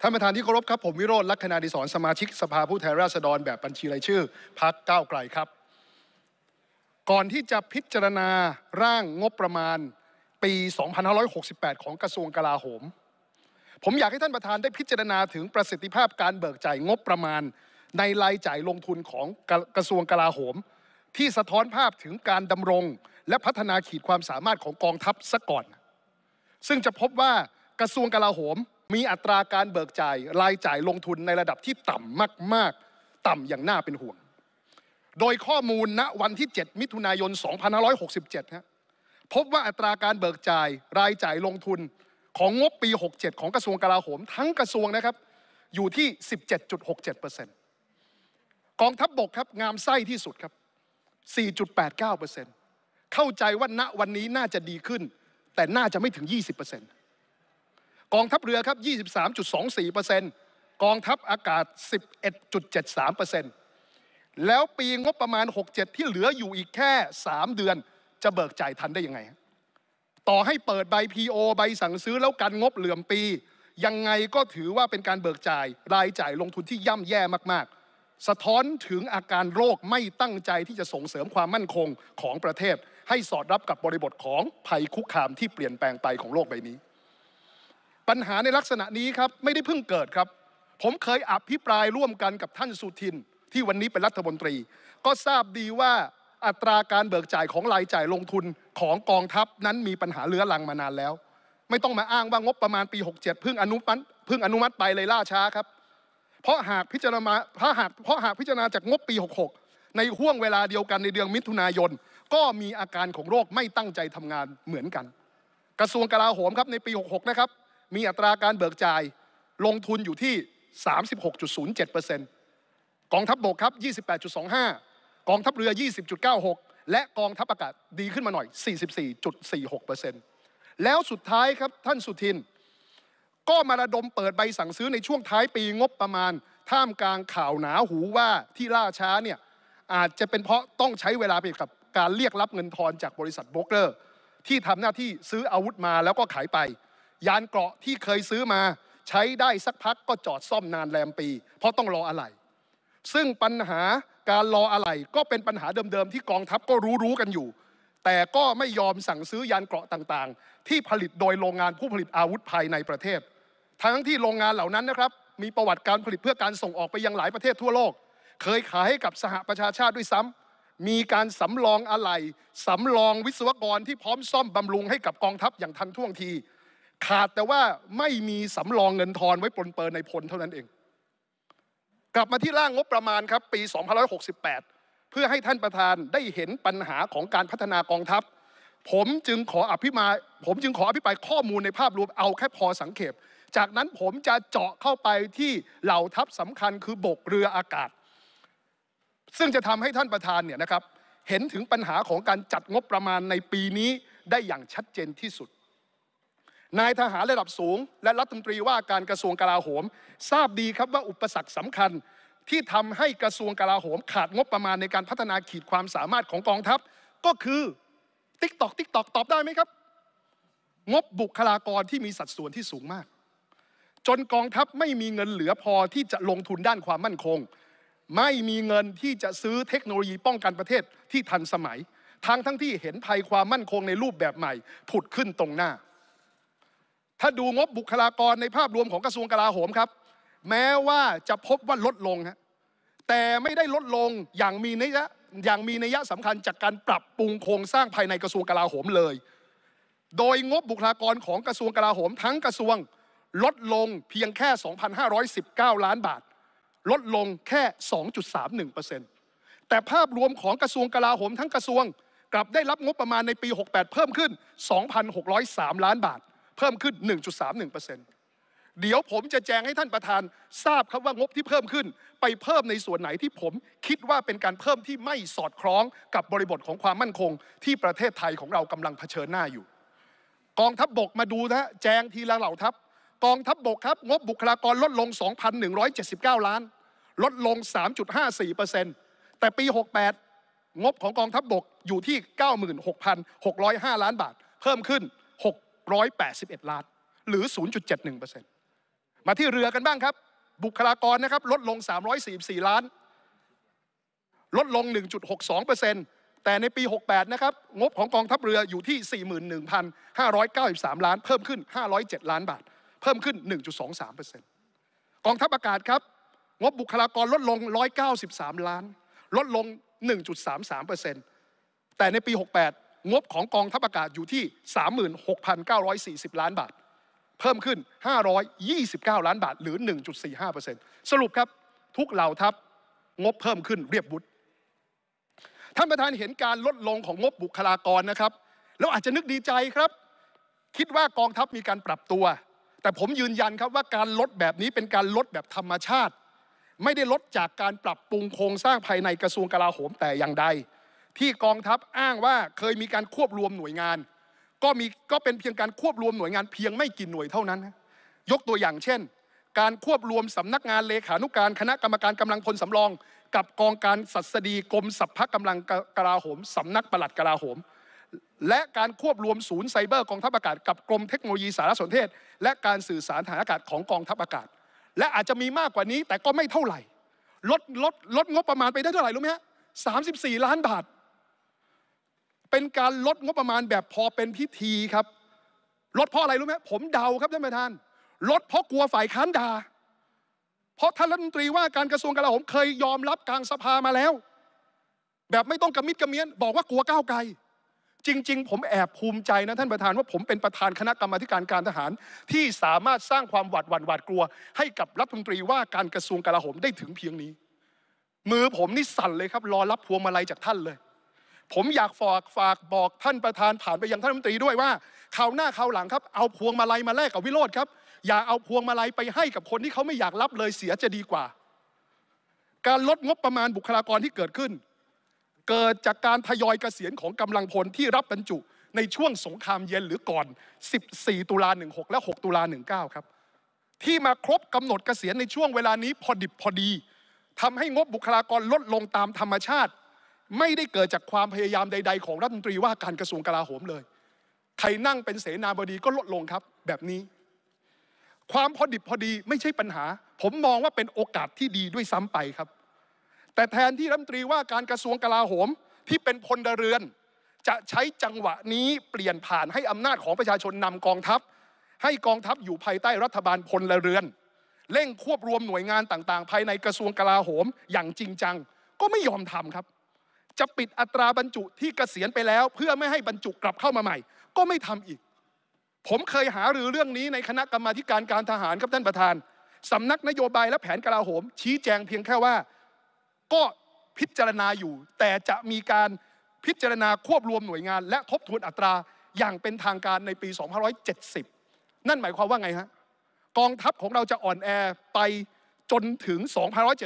ท่านประธานที่เคารพครับผมวิโรธลักษณาดิศรสมาชิกสภาผู้แทนราษฎรแบบบัญชีรายชื่อพักก้าวไกลครับ ก่อนที่จะพิจารณาร่างงบประมาณปี 2568 ของกระทรวงกลาโหม ผมอยากให้ท่านประธานได้พิจารณาถึงประสิทธิภาพการเบิกจ่ายงบประมาณ ในรายจ่ายลงทุนของกระทรวงกลาโหม ที่สะท้อนภาพถึงการดำรง และพัฒนาขีดความสามารถของกองทัพซะก่อน ซึ่งจะพบว่ากระทรวงกลาโหมมีอัตราการเบิกจ่ายรายจ่ายลงทุนในระดับที่ต่ำมาก ๆ ต่ำอย่างน่าเป็นห่วง โดยข้อมูลณวันที่ 7 มิถุนายน 2567ฮะ พบว่าอัตราการเบิกจ่ายรายจ่ายลงทุนของ งบปี 67 ของ กระทรวงกลาโหม ทั้งกระทรวงนะครับอยู่ที่ 17.67%กองทัพบบกครับงามไส้ที่สุดครับ 4.89%เข้าใจว่าณวันนี้น่าจะดีขึ้น แต่น่าจะไม่ถึง 20%กองทัพเรือ ครับ 23.24%กองทัพอากาศ 11.73%แล้วปีงบประมาณ 67 ที่เหลืออยู่อีกแค่ 3 เดือน จะเบิกจ่ายทันได้ยังไง ต่อให้เปิดใบ PO ใบสั่งซื้อแล้วกันงบเหลื่อมปี ยังไงก็ถือว่าเป็นการเบิกจ่าย รายจ่ายลงทุนที่ย่ำแย่มากๆ สะท้อนถึงอาการโรคไม่ตั้งใจที่จะส่งเสริมความมั่นคงของประเทศ ให้สอดรับกับบริบทของภัยคุกคามที่เปลี่ยนแปลงไปของโลกใบนี้ปัญหาในลักษณะนี้ครับไม่ได้เพิ่งเกิดครับ ผมเคยอภิปรายร่วมกันกับท่านสุทิน ที่วันนี้เป็นรัฐมนตรี ก็ทราบดีว่าอัตราการเบิกจ่ายของรายจ่ายลงทุนของกองทัพนั้นมีปัญหาเรื้อรังมานานแล้ว ไม่ต้องมาอ้างว่างบประมาณปี 67เพิ่งอนุมัติเพิ่งอนุมัติไปเลยล่าช้าครับ เพราะหากพิจารณาเพราะหากเพราะหากพิจารณาจากงบปี 66 ในห่วงเวลาเดียวกันในเดือนมิถุนายนก็มีอาการของโรคไม่ตั้งใจทำงานเหมือนกัน กระทรวงกลาโหมครับในปี66นะครับมีอัตราการเบิกจ่ายลงทุนอยู่ที่ 36.07%กองทัพบบก ครับ 28.25 กองทัพเรือ 20.96 และกองทัพอากาศ ดีขึ้นมาหน่อย 44.46%แล้วสุดท้ายครับ ท่านสุทิน ก็มาระดมเปิดใบสั่งซื้อในช่วงท้ายปีงบประมาณ ท่ามกลางข่าวหนาหูว่าที่ล่าช้าเนี่ยอาจจะเป็นเพราะต้องใช้เวลาไปกับการเรียกรับเงินทอนจากบริษัทโบรกเกอร์ ที่ทำหน้าที่ซื้ออาวุธมาแล้วก็ขายไปยานเกราะที่เคยซื้อมาใช้ได้สักพักก็จอดซ่อมนานแรมปี เพราะต้องรออะไร ซึ่งปัญหาการรออะไรก็เป็นปัญหาเดิมๆที่กองทัพก็รู้ๆกันอยู่ แต่ก็ไม่ยอมสั่งซื้อยานเกราะต่างๆ ที่ผลิตโดยโรงงานผู้ผลิตอาวุธภายในประเทศ ทั้งที่โรงงานเหล่านั้นนะครับ มีประวัติการผลิตเพื่อการส่งออกไปยังหลายประเทศทั่วโลก เคยขายให้กับสหประชาชาติด้วยซ้ำ มีการสำรองอะไหล่สำรองวิศวกรที่พร้อมซ่อมบำรุงให้กับกองทัพอย่างทันท่วงทีขาดแต่ว่าไม่มีสำรองเงินทอนไว้ปนเปื้อนในพลเท่านั้นเอง กลับมาที่ร่างงบประมาณ ครับ ปี 2568 เพื่อให้ท่านประธานได้เห็นปัญหาของการพัฒนากองทัพ ผมจึงขออภิมา ผมจึงขออภิปรายข้อมูลในภาพรวมเอาแค่พอสังเขปจากนั้นผมจะเจาะเข้าไปที่เหล่าทัพสำคัญคือบกเรืออากาศ ซึ่งจะทำให้ท่านประธานเนี่ยนะครับเห็นถึงปัญหาของการจัดงบประมาณในปีนี้ได้อย่างชัดเจนที่สุดนายทหารระดับสูง และรัฐมนตรีว่าการกระทรวงกลาโหม ทราบดีครับว่าอุปสรรคสำคัญที่ทำให้กระทรวงกลาโหม ขาดงบประมาณในการพัฒนาขีดความสามารถของกองทัพ ก็คือ ติ๊กตอกติ๊กตอกตอบได้ไหมครับ งบบุคลากรที่มีสัดส่วนที่สูงมาก จนกองทัพไม่มีเงินเหลือพอที่จะลงทุนด้านความมั่นคง ไม่มีเงินที่จะซื้อเทคโนโลยีป้องกันประเทศที่ทันสมัยทั้งทั้งที่เห็นภัยความมั่นคงในรูปแบบใหม่ผุดขึ้นตรงหน้าถ้าดูงบบุคลากรในภาพรวมของกระทรวงกลาโหมครับ แม้ว่าจะพบว่าลดลงฮะแต่ไม่ได้ลดลงอย่างมีนัยะอย่างมีนัยะสำคัญจากการปรับปรุงโครงสร้างภายในกระทรวงกลาโหมเลย โดยงบบุคลากรของกระทรวงกลาโหมทั้งกระทรวงลดลงเพียงแค่ 2,519 ล้านบาท ลดลงแค่ 2.31%แต่ภาพรวมของกระทรวงกลาโหมทั้งกระทรวง กลับได้รับงบประมาณในปี 68 เพิ่มขึ้น 2,603ล้านบาทเพิ่มขึ้น 1.31%เดี๋ยวผมจะแจ้งให้ท่านประธาน ทราบครับว่างบที่เพิ่มขึ้น ไปเพิ่มในส่วนไหนที่ผมคิดว่าเป็นการเพิ่มที่ไม่สอดคล้องกับบริบทของความมั่นคงที่ประเทศไทยของเรากำลังเผชิญหน้าอยู่ กองทัพบบกมาดูนะ แจงทีละเหล่าทัพกองทัพบบกครับ งบบุคลากรลดลง 2,179 ล้าน ลดลง 3.54%แต่ปี 68 งบของกองทัพบบกอยู่ที่ 96,605 ล้านบาทเพิ่มขึ้น6 8 1 ล้าน หรือ 0.71%มาที่เรือกันบ้างครับ บุคลากรนะครับลดลง344 ล้าน ลดลง1.62%แต่ในปี 68นะครับงบของกองทัพเรืออยู่ที่41,593 ล้าน เพิ่มขึ้น 507 ล้านบาท เพิ่มขึ้น 1.23%กองทัพอากาศครับงบบุคลากรลดลง 193 ล้าน ลดลง 1.33%แต่ในปี 68งบของกองทัพอากาศอยู่ที่ 36,940 ล้านบาท เพิ่มขึ้น 529 ล้านบาทหรือ 1.45%สรุปครับทุกเหล่าทัพงบเพิ่มขึ้นเรียบวุฒิท่านประธานเห็นการลดลงของงบบุคลากรนะครับแล้วอาจจะนึกดีใจครับ คิดว่ากองทัพมีการปรับตัว แต่ผมยืนยันครับว่าการลดแบบนี้เป็นการลดแบบธรรมชาติ ไม่ได้ลดจากการปรับปรุงโครงสร้างภายในกระทรวงกลาโหมแต่อย่างใดที่กองทัพอ้างว่าเคยมีการควบรวมหน่วยงาน ก็มีก็เป็นเพียงการควบรวมหน่วยงานเพียงไม่กี่หน่วยเท่านั้น ยกตัวอย่างเช่น การควบรวมสำนักงานเลขานุการคณะกรรมการกำลังพลสำรอง กับกองการสัสดีกรมสัพพะกำลังกลาโหมสำนักปลัดกลาโหม และการควบรวมศูนย์ไซเบอร์กองทัพอากาศกับ กรมเทคโนโลยีสารสนเทศ และการสื่อสารทางอากาศของกองทัพอากาศ และอาจจะมีมากกว่านี้แต่ก็ไม่เท่าไหร่ลดลดลดงบประมาณไปได้เท่าไหร่รู้ไหมฮะสาล้านบาทเป็นการลดงบประมาณแบบพอเป็นพิธีครับ ลดเพราะอะไรรู้ไหมผมเดาครับท่านประธานลดเพราะกลัวฝ่ายค้านด่าเพราะท่านรัฐมนตรีว่าการกระทรวงกลาโหมเคยยอมรับกลางสภามาแล้ว แบบไม่ต้องกระมิดกระเมียนบอกว่ากลัวก้าวไกลจริง ๆ ผมแอบภูมิใจนะท่านประธานว่าผมเป็นประธานคณะกรรมาการการทหารที่สามารถสร้างความหวาดหวั่นหวาดกลัว ให้กับรัฐมนตรีว่าการกระทรวงกลาโหมได้ถึงเพียงนี้ มือผมนี่สั่นเลยครับรอรับพวงมาลัยจากท่านเลยผมอยากฝากฝากบอกท่านประธานผ่านไปยังท่านรัฐมนตรี ด้วยว่าคราวหน้าคราวหลังครับ เอาพวงมาลัยมาแลกกับวิโรธครับ อย่าเอาพวงมาลัยไปให้กับคนที่เขาไม่อยากรับเลยเสียจะดีกว่า การลดงบประมาณบุคลากรที่เกิดขึ้น เกิดจากการทยอยเกษียณของกำลังพลที่รับบรรจุในช่วงสงครามเย็นหรือก่อน 14 ตุลา 16 และ 6 ตุลา19 ครับที่มาครบกำหนดเกษียณในช่วงเวลานี้พอดิบพอดีทำให้งบบุคลากรลดลงตามธรรมชาติไม่ได้เกิดจากความพยายามใด ๆ ของรัฐมนตรีว่าการกระทรวงกลาโหมเลย ใครนั่งเป็นเสนาบดีก็ลดลงครับแบบนี้ ความพอดิบพอดีไม่ใช่ปัญหา ผมมองว่าเป็นโอกาสที่ดีด้วยซ้ำไปครับ แต่แทนที่รัฐมนตรีว่าการกระทรวงกลาโหมที่เป็นพลเรือน จะใช้จังหวะนี้เปลี่ยนผ่านให้อำนาจของประชาชนนำกองทัพ ให้กองทัพอยู่ภายใต้รัฐบาลพลเรือนเร่งควบรวมหน่วยงานต่างๆ ภายในกระทรวงกลาโหม อย่างจริงจัง ก็ไม่ยอมทำครับจะปิดอัตราบรรจุที่เกษียณไปแล้วเพื่อไม่ให้บรรจุกลับเข้ามาใหม่ ก็ไม่ทำอีก ผมเคยหารือเรื่องนี้ในคณะกรรมาการการทหารครับท่านประธาน สำนักนโยบายและแผนกลาโหม ชี้แจงเพียงแค่ว่า ก็พิจารณาอยู่ แต่จะมีการพิจารณาควบรวมหน่วยงานและทบทวนอัตราอย่างเป็นทางการในปี 2570 นั่นหมายความว่าไงฮะกองทัพของเราจะอ่อนแอไปจนถึง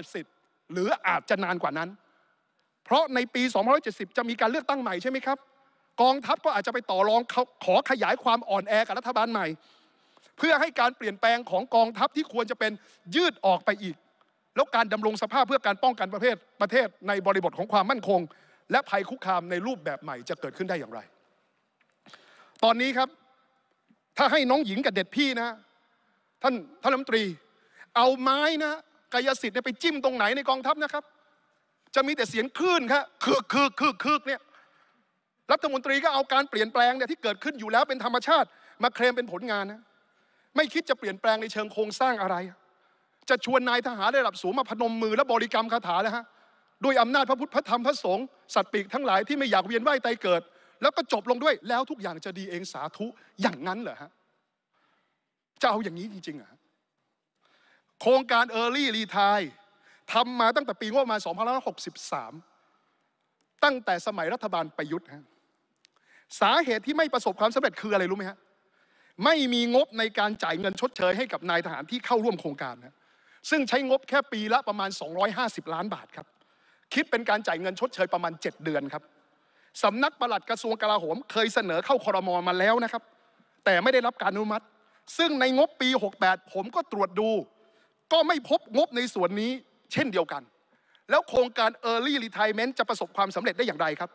2570 หรืออาจจะนานกว่านั้นเพราะในปี 270 จะมีการเลือกตั้งใหม่ใช่ไหมครับ กองทัพก็อาจจะไปต่อรองขอขยายความอ่อนแอกับรัฐบาลใหม่ เพื่อให้การเปลี่ยนแปลงของกองทัพที่ควรจะเป็นยืดออกไปอีก แล้วการดำรงสภาพเพื่อการป้องกันประเทศประเทศ ในบริบทของความมั่นคง และภัยคุกคามในรูปแบบใหม่จะเกิดขึ้นได้อย่างไร ตอนนี้ครับถ้าให้น้องหญิงกับเด็ดพี่นะ ท่านท่านรัฐมนตรี เอาไม้นะกายสิทธิ์ไปจิ้มตรงไหนในกองทัพนะครับจะมีแต่เสียงคลื่นครับคึกคึกคึกคึกเนี่ยรัฐมนตรีก็เอาการเปลี่ยนแปลงเนี่ยที่เกิดขึ้นอยู่แล้วเป็นธรรมชาติ มาเคลมเป็นผลงานนะไม่คิดจะเปลี่ยนแปลงในเชิงโครงสร้างอะไร จะชวนนายทหารระดับสูงมาพนมมือและบริกรรมคาถาแล้วฮะด้วยอำนาจพระพุทธพระธรรมพระสงฆ์สัตว์ปีกทั้งหลายที่ไม่อยากเวียนว่ายตายเกิด แล้วก็จบลงด้วยแล้วทุกอย่างจะดีเองสาธุอย่างนั้นเหรอฮะจะเอาอย่างนี้จริงๆอ่ะโครงการเออร์ลี่รีทายทำมาตั้งแต่ปี งบประมาณ2563ตั้งแต่สมัยรัฐบาลประยุทธ์ฮะ สาเหตุที่ไม่ประสบความสำเร็จคืออะไรรู้ไหมฮะ ไม่มีงบในการจ่ายเงินชดเชยให้กับนายทหารที่เข้าร่วมโครงการนะซึ่งใช้งบแค่ปีละประมาณ 250 ล้านบาทครับ คิดเป็นการจ่ายเงินชดเชยประมาณ 7 เดือนครับ สำนักปลัดกระทรวงกลาโหม เคยเสนอเข้าคอรมอมาแล้วนะครับ แต่ไม่ได้รับการอนุมัติ ซึ่งในงบปี 68 ผมก็ตรวจดู ก็ไม่พบงบในส่วนนี้เช่นเดียวกัน แล้วโครงการ Early Retirement จะประสบความสำเร็จได้อย่างไรครับ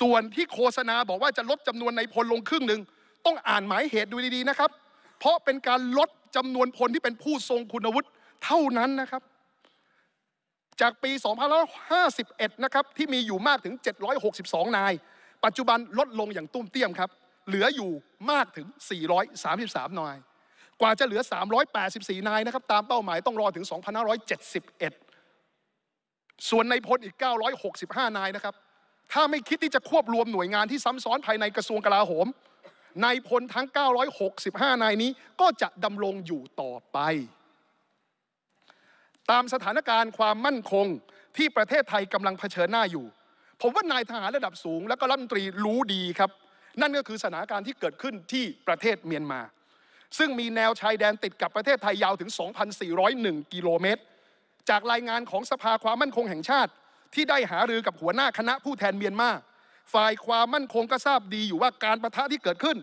ส่วนที่โฆษณาบอกว่าจะลดจำนวนในพลลงครึ่งหนึ่ง ต้องอ่านหมายเหตุดูดีๆ นะครับ เพราะเป็นการลดจำนวนพลที่เป็นผู้ทรงคุณวุฒิเท่านั้นนะครับ จากปี 2551 นะครับ ที่มีอยู่มากถึง 762 นาย ปัจจุบันลดลงอย่างตุ้มเตี้ยมครับ เหลืออยู่มากถึง 433 นายกว่าจะเหลือ 384 นายนะครับ ตามเป้าหมายต้องรอถึง 2571 ส่วนในพลอีก 965 นายนะครับ ถ้าไม่คิดที่จะควบรวมหน่วยงานที่ซ้ำซ้อนภายในกระทรวงกลาโหม นายพลทั้ง 965 นายนี้ก็จะดำรงอยู่ต่อไป ตามสถานการณ์ความมั่นคงที่ประเทศไทยกำลังเผชิญหน้าอยู่ ผมว่านายทหารระดับสูงและก็รัฐมนตรีรู้ดีครับ นั่นก็คือสถานการณ์ที่เกิดขึ้นที่ประเทศเมียนมาซึ่งมีแนวชายแดนติดกับประเทศไทยยาวถึง 2,401 กิโลเมตร จากรายงานของสภาความมั่นคงแห่งชาติ ที่ได้หารือกับหัวหน้าคณะผู้แทนเมียนมา ฝ่ายความมั่นคงก็ทราบดีอยู่ว่าการประทะที่เกิดขึ้น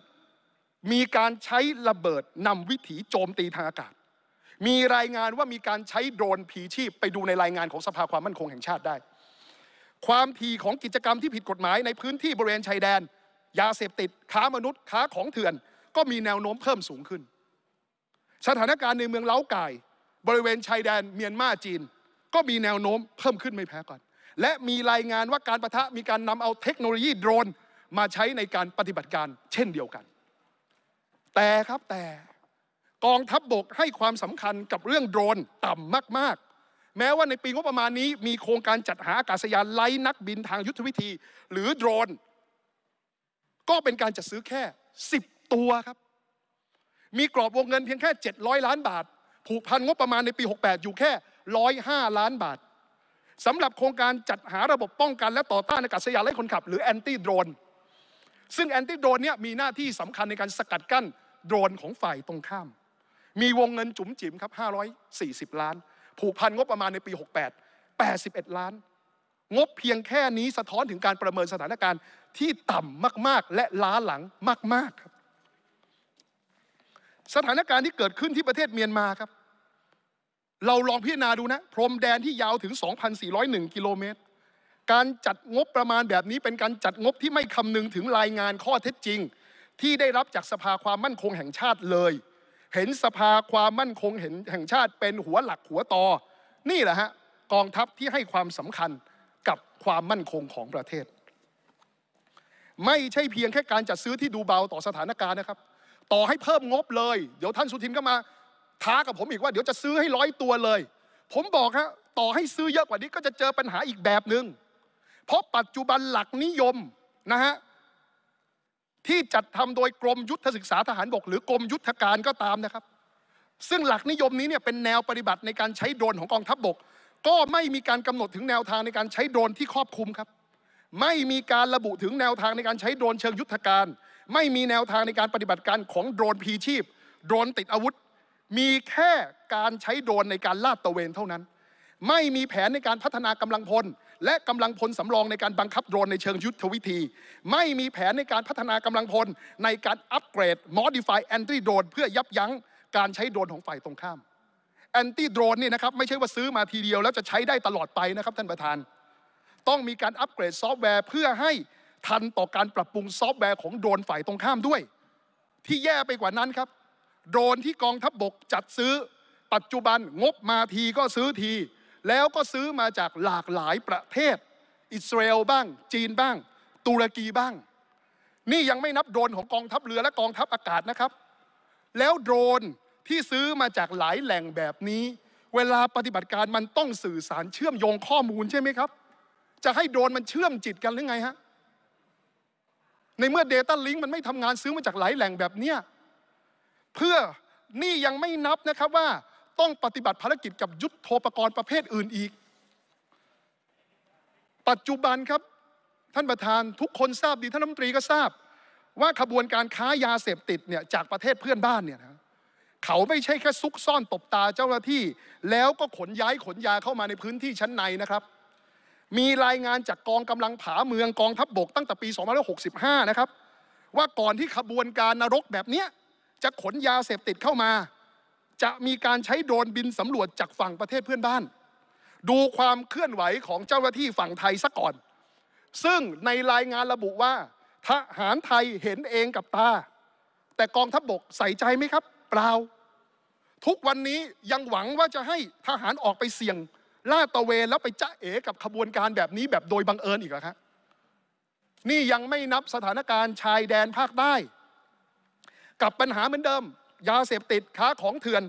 มีการใช้ระเบิดนำวิถีโจมตีทางอากาศ มีรายงานว่ามีการใช้โดรนผีชีพไปดูในรายงานของสภาความมั่นคงแห่งชาติได้ ความถี่ของกิจกรรมที่ผิดกฎหมาย ในพื้นที่บริเวณชายแดนยาเสพติดค้ามนุษย์ค้าของเถื่อนก็มีแนวโน้มเพิ่มสูงขึ้น สถานการณ์ ในเมืองเล้าไก่บริเวณชายแดนเมียนมาจีน ก็มีแนวโน้มเพิ่มขึ้นไม่แพ้กัน และมีรายงานว่าการประทะมีการนำเอาเทคโนโลยีโดรนมาใช้ในการปฏิบัติการเช่นเดียวกัน แต่ครับแต่กองทัพบบกให้ความสำคัญกับเรื่องโดรน ต่ำมาก ๆ แม้ว่าในปีงบประมาณนี้มีโครงการจัดหาอากาศยานไร้นักบินทางยุทธวิธี หรือโดรน ก็เป็นการจัดซื้อแค่10ตัวครับมีกรอบวงเงินเพียงแค่ 700 ล้านบาท ผูกพันงบประมาณในปี 68 อยู่แค่ 105 ล้านบาทสำหรับโครงการจัดหาระบบป้องกันและต่อต้านอากาศยานไร้คนขับ หรือแอนตี้โดรนซึ่งแอนตี้โดรนเนี่ยมีหน้าที่สำคัญในการสกัดกั้นโดรนของฝ่ายตรงข้าม มีวงเงินจุ๋มจิ๋มครับ 540 ล้าน ผูกพันงบประมาณในปี 68 81 ล้าน งบเพียงแค่นี้สะท้อนถึงการประเมินสถานการณ์ที่ต่ำมากๆและล้าหลังมากๆครับสถานการณ์ที่เกิดขึ้นที่ประเทศเมียนมาครับ เราลองพิจารณาดูนะพรมแดนที่ยาวถึง 2,401กิโลเมตรการจัดงบประมาณแบบนี้เป็นการจัดงบที่ไม่คำนึงถึงรายงานข้อเท็จจริง ที่ได้รับจากสภาความมั่นคงแห่งชาติเลย เห็นสภาความมั่นคงเห็นแห่งชาติเป็นหัวหลักหัวตอนี่แหละฮะกองทัพที่ให้ความสำคัญกับความมั่นคงของประเทศ ไม่ใช่เพียงแค่การจัดซื้อที่ดูเบาต่อสถานการณ์นะครับต่อให้เพิ่มงบเลยเดี๋ยวท่านสุทินก็มา ท้ากับผมอีกว่า เดี๋ยวจะซื้อให้ร้อยตัวเลย ผมบอกฮะต่อให้ซื้อเยอะกว่านี้ก็จะเจอปัญหาอีกแบบหนึง่งเพราะปัจจุบันหลักนิยมนะฮะที่จัดทำโดยกรมยุทธศึกษาทหารบก หรือกรมยุทธการก็ตามนะครับ ซึ่งหลักนิยมนี้เนี่ยเป็นแนวปฏิบัติในการใช้โดรนของกองทัพบบก ก็ไม่มีการกำหนดถึงแนวทางในการใช้โดรนที่ครอบคลุมครับ ไม่มีการระบุถึงแนวทางในการใช้โดรนเชิงยุทธการไม่มีแนวทางในการปฏิบัติการของโดรนพีชีพ โดรนติดอาวุธ มีแค่การใช้โดรนในการลาดตระเวนเท่านั้น ไม่มีแผนในการพัฒนากำลังพล และกำลังพลสำรองในการบังคับโดรนในเชิงยุทธวิธี ไม่มีแผนในการพัฒนากำลังพลในการอัปเกรด modify anti drone เพื่อยับยั้งการใช้โดรนของฝ่ายตรงข้าม แอนตี้โดรนนี่นะครับไม่ใช่ว่าซื้อมาทีเดียวแล้วจะใช้ได้ตลอดไปนะครับ ท่านประธาน ต้องมีการอัปเกรดซอฟต์แวร์เพื่อให้ทันต่อการปรับปรุง ซอฟต์แวร์ของโดรนฝ่ายตรงข้ามด้วย ที่แย่ไปกว่านั้นครับ โดรนที่กองทัพบบกจัดซื้อปัจจุบันงบมาทีก็ซื้อที แล้วก็ซื้อมาจากหลากหลายประเทศ อิสราเอลบ้าง จีนบ้าง ตุรกีบ้าง นี่ยังไม่นับโดรนของกองทัพเรือและกองทัพอากาศนะครับ แล้วโดรนที่ซื้อมาจากหลายแหล่งแบบนี้ เวลาปฏิบัติการมันต้องสื่อสารเชื่อมโยงข้อมูลใช่ไหมครับ จะให้โดรนมันเชื่อมจิตกันหรือไงฮะในเมื่อ Data Link มันไม่ทำงานซื้อมาจากหลายแหล่งแบบเนี้ยเพื่อนี่ยังไม่นับนะครับว่าต้องปฏิบัติภารกิจกับยุทธโทปกรณ์ประเภทอื่นอีก ปัจจุบันครับ ท่านประธานทุกคนทราบดีท่านรัฐมนตรีก็ทราบ ว่าขบวนการค้ายาเสพติดเนี่ยจากประเทศเพื่อนบ้านเนี่ยนะเขาไม่ใช่แค่ซุกซ่อนตบตาเจ้าหน้าที่ แล้วก็ขนย้ายขนยาเข้ามาในพื้นที่ชั้นในนะครับมีรายงานจากกองกำลังผาเมืองกองทัพบบกตั้งแต่ปี 2565 นะครับว่าก่อนที่ขบวนการนรกแบบนี้จะขนยาเสพติดเข้ามา จะมีการใช้โดรนบินสำรวจจากฝั่งประเทศเพื่อนบ้าน ดูความเคลื่อนไหวของเจ้าหน้าที่ฝั่งไทยซะก่อน ซึ่งในรายงานระบุว่า ทหารไทยเห็นเองกับตาแต่กองทัพบบกใส่ใจไหมครับ เปล่า ทุกวันนี้ยังหวังว่าจะให้ทหารออกไปเสี่ยงล่าตะเวน แล้วไปจ้าเอ๋กับขบวนการแบบนี้แบบโดยบังเอิญอีกหรอครับนี่ยังไม่นับสถานการณ์ชายแดนภาคใต้กับปัญหาเหมือนเดิม ยาเสพติดค้าของเถื่อน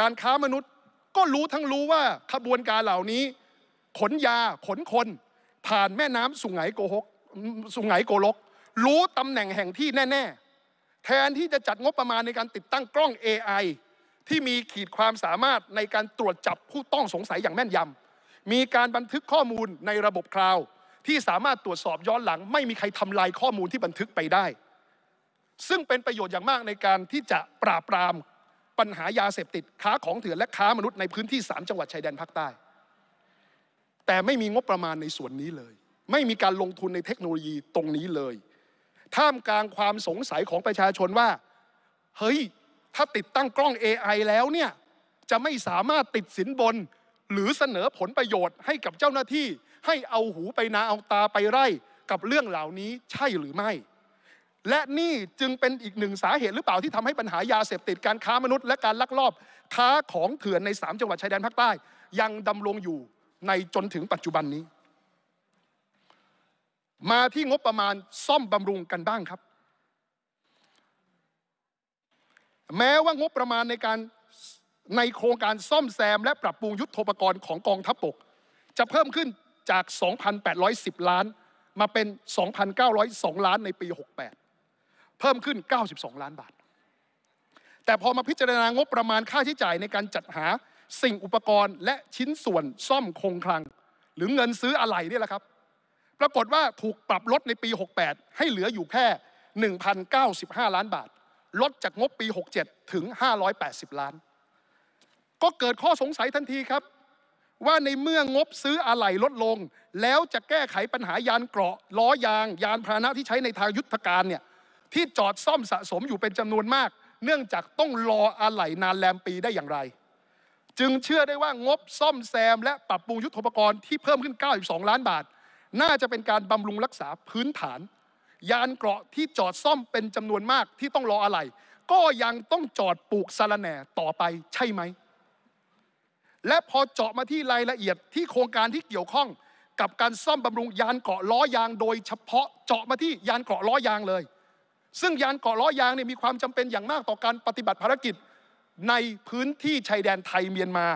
การค้ามนุษย์ก็รู้ทั้งรู้ว่า ขบวนการเหล่านี้ ขนยา ขนคน ผ่านแม่น้ำสุงไหงโกหกสุงไหงโกลก รู้ตำแหน่งแห่งที่แน่ ๆ แทนที่จะจัดงบประมาณในการติดตั้งกล้อง AI ที่มีขีดความสามารถในการตรวจจับผู้ต้องสงสัยอย่างแม่นยำมีการบันทึกข้อมูลในระบบคลาวที่สามารถตรวจสอบย้อนหลัง ไม่มีใครทำลายข้อมูลที่บันทึกไปได้ ซึ่งเป็นประโยชน์อย่างมากในการที่จะปราบปรามปัญหายาเสพติดค้าของเถื่อนและค้ามนุษย์ในพื้นที่3จังหวัดชายแดนภาคใต้ แต่ไม่มีงบประมาณในส่วนนี้เลย ไม่มีการลงทุนในเทคโนโลยีตรงนี้เลย ท่ามกลางความสงสัยของประชาชนว่า เฮ้ยถ้าติดตั้งกล้อง AI แล้วเนี่ยจะไม่สามารถติดสินบนหรือเสนอผลประโยชน์ให้กับเจ้าหน้าที่ให้เอาหูไปนาเอาตาไปไร่กับเรื่องเหล่านี้ใช่หรือไม่ และนี่จึงเป็นอีกหนึ่งสาเหตุหรือเปล่าที่ทำให้ปัญหายาเสพติดการค้ามนุษย์ และการลักลอบค้าของเถื่อนใน 3 จังหวัดชายแดนภาคใต้ ยังดำรงอยู่ในจนถึงปัจจุบันนี้ มาที่งบประมาณซ่อมบำรุงกันบ้างครับแม้ว่างบประมาณในการในโครงการซ่อมแซม และปรับปรุงยุทธปกรณ์ของกองทัพบกจะเพิ่มขึ้นจาก 2,810 ล้าน มาเป็น 2,902 ล้านในปี 68 เพิ่มขึ้น 92 ล้านบาท แต่พอมาพิจารณางบประมาณค่าใช้จ่ายในการจัดหาสิ่งอุปกรณ์และชิ้นส่วนซ่อมคงคลัง หรือเงินซื้ออะไหล่นี่แหละครับ ปรากฏว่าถูกปรับลดในปี 68 ให้เหลืออยู่แค่1,095 ล้านบาทลดจากงบปี 67 ถึง 580 ล้าน ก็เกิดข้อสงสัยทันทีครับ ว่าในเมื่องบซื้ออะไหล่ลดลง แล้วจะแก้ไขปัญหายานเกราะ ล้อยาง ยานพาหนะที่ใช้ในทางยุทธการเนี่ยที่จอดซ่อมสะสมอยู่เป็นจำนวนมาก เนื่องจากต้องรออะไหล่นานแลมปีได้อย่างไร จึงเชื่อได้ว่างบซ่อมแซมและปรับปรุงยุทธปกรณ์ที่เพิ่มขึ้น 92 ล้านบาท น่าจะเป็นการบำรุงรักษาพื้นฐานยานเกราะที่จอดซ่อมเป็นจำนวนมากที่ต้องรออะไร ก็ยังต้องจอดปลูกสารแหน่ต่อไปใช่ไหม และพอเจาะมาที่รายละเอียดที่โครงการที่เกี่ยวข้องกับการซ่อมบำรุงยานเกราะล้อยาง โดยเฉพาะเจาะมาที่ยานเกราะล้อยางเลย ซึ่งยานเกราะล้อยางเนี่ยมีความจำเป็นอย่างมากต่อการปฏิบัติภารกิจ ในพื้นที่ชายแดนไทยเมียนมา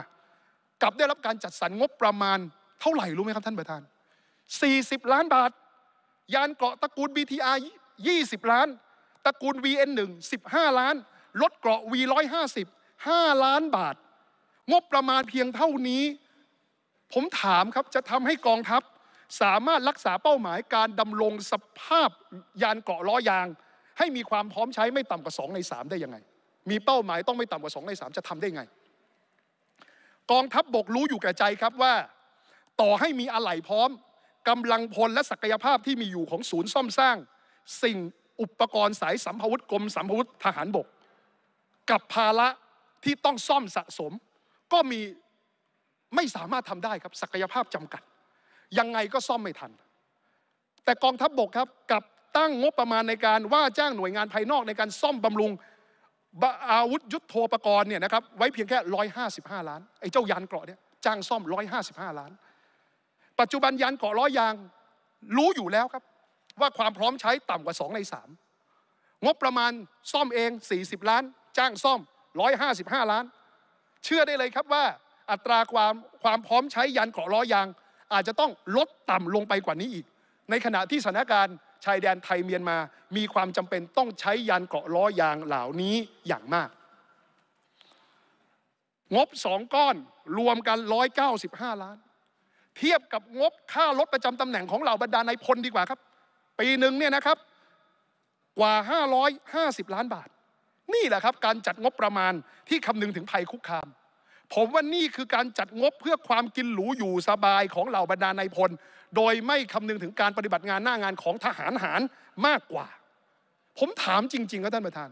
กับได้รับการจัดสรรงบประมาณเท่าไหร่รู้ไหมครับท่านประธาน 40 ล้านบาทยานเกราะตระกูล BTR 20 ล้านตระกูล VN1 15 ล้าน รถเกราะ V150 5ล้านบาท งบประมาณเพียงเท่านี้ ผมถามครับ จะทำให้กองทัพ สามารถรักษาเป้าหมายการดำรงสภาพยานเกราะล้อยาง ให้มีความพร้อมใช้ไม่ต่ำกว่า2ใน 3 ได้ยังไง มีเป้าหมายต้องไม่ต่ำกว่า2ใน3จะทำได้ไง กองทัพบบกรู้อยู่แก่ใจครับว่า ต่อให้มีอะไหล่พร้อมกำลังพลและศักยภาพที่มีอยู่ของศูนย์ซ่อมสร้าง สิ่งอุปกรณ์สายสัมภวุธกรมสัมภวุธทหารบก กับภาระที่ต้องซ่อมสะสม ก็มีไม่สามารถทำได้ครับศักยภาพจำกัดยังไงก็ซ่อมไม่ทัน แต่กองทัพบบกครับกับตั้งงบประมาณในการว่าจ้างหน่วยงานภายนอกในการซ่อมบำรุงอาวุธยุโทโธปกรณ์เนี่ยนะครับไว้เพียงแค่155 ล้านไอ้เจ้ายานเกราะเนี่ยจ้างซ่อม155 ล้านปัจจุบันยานเกาะล้อยางรู้อยู่แล้วครับ ว่าความพร้อมใช้ต่ำกว่า 2 ใน 3 งบประมาณซ่อมเอง 40 ล้าน จ้างซ่อม 155 ล้าน เชื่อได้เลยครับว่าอัตราความความพร้อมใช้ยานเกาะล้อยาง อาจจะต้องลดต่ำลงไปกว่านี้อีก ในขณะที่สถานการณ์ชายแดนไทยเมียนมามีความจำเป็นต้องใช้ยานเกาะล้อยางเหล่านี้อย่างมาก งบสองก้อนรวมกัน 195 ล้านเทียบกับงบค่ารถประจำตำแหน่งของเหล่าบรรดานายพลดีกว่าครับ ปีหนึ่งเนี่ยนะครับกว่า 550 ล้านบาท นี่แหละครับการจัดงบประมาณที่คำนึงถึงภัยคุกคาม ผมว่านี่คือการจัดงบเพื่อความกินหรูอยู่สบายของเหล่าบรรดานายพลโดยไม่คำนึงถึงการปฏิบัติงานหน้างานของทหารหารมากกว่า ผมถามจริงๆครับท่านประธาน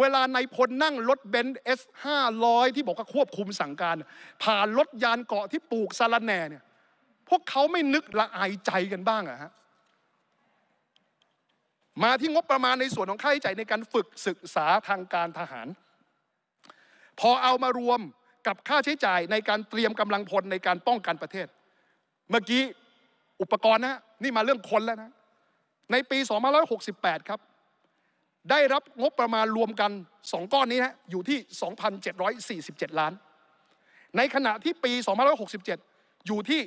เวลานายพลนั่งรถเบนซ์เอสห้าร้อยที่บอกว่าควบคุมสั่งการ ผ่านรถยานเกาะที่ปลูกซาลาแหน่เนี่ยพวกเขาไม่นึกละอายใจกันบ้างอะฮะ มาที่งบประมาณในส่วนของค่าใช้จ่ายในการฝึกศึกษาทางการทหาร พอเอามารวมกับค่าใช้จ่ายในการเตรียมกำลังพลในการป้องกันประเทศ เมื่อกี้อุปกรณ์นะ นี่มาเรื่องคนแล้วนะ ในปี2568 ครับ ได้รับงบประมาณรวมกัน 2 ก้อนนี้นะอยู่ที่ 2,747 ล้าน ในขณะที่ปี2567อยู่ที่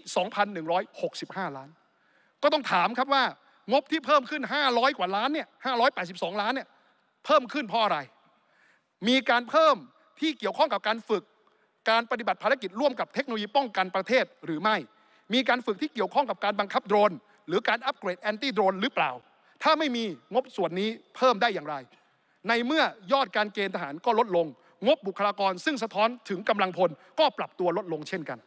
2,165 ล้าน ก็ต้องถามครับว่างบที่เพิ่มขึ้น 500 กว่าล้านเนี่ย 582 ล้านเนี่ย เพิ่มขึ้นเพราะอะไร มีการเพิ่มที่เกี่ยวข้องกับการฝึก การปฏิบัติภารกิจร่วมกับเทคโนโลยีป้องกันประเทศหรือไม่ มีการฝึกที่เกี่ยวข้องกับการบังคับโดรน หรือการอัปเกรดแอนตี้โดรนหรือเปล่า ถ้าไม่มีงบส่วนนี้เพิ่มได้อย่างไร ในเมื่อยอดการเกณฑ์ทหารก็ลดลงงบบุคลากรซึ่งสะท้อนถึงกำลังพลก็ปรับตัวลดลงเช่นกัน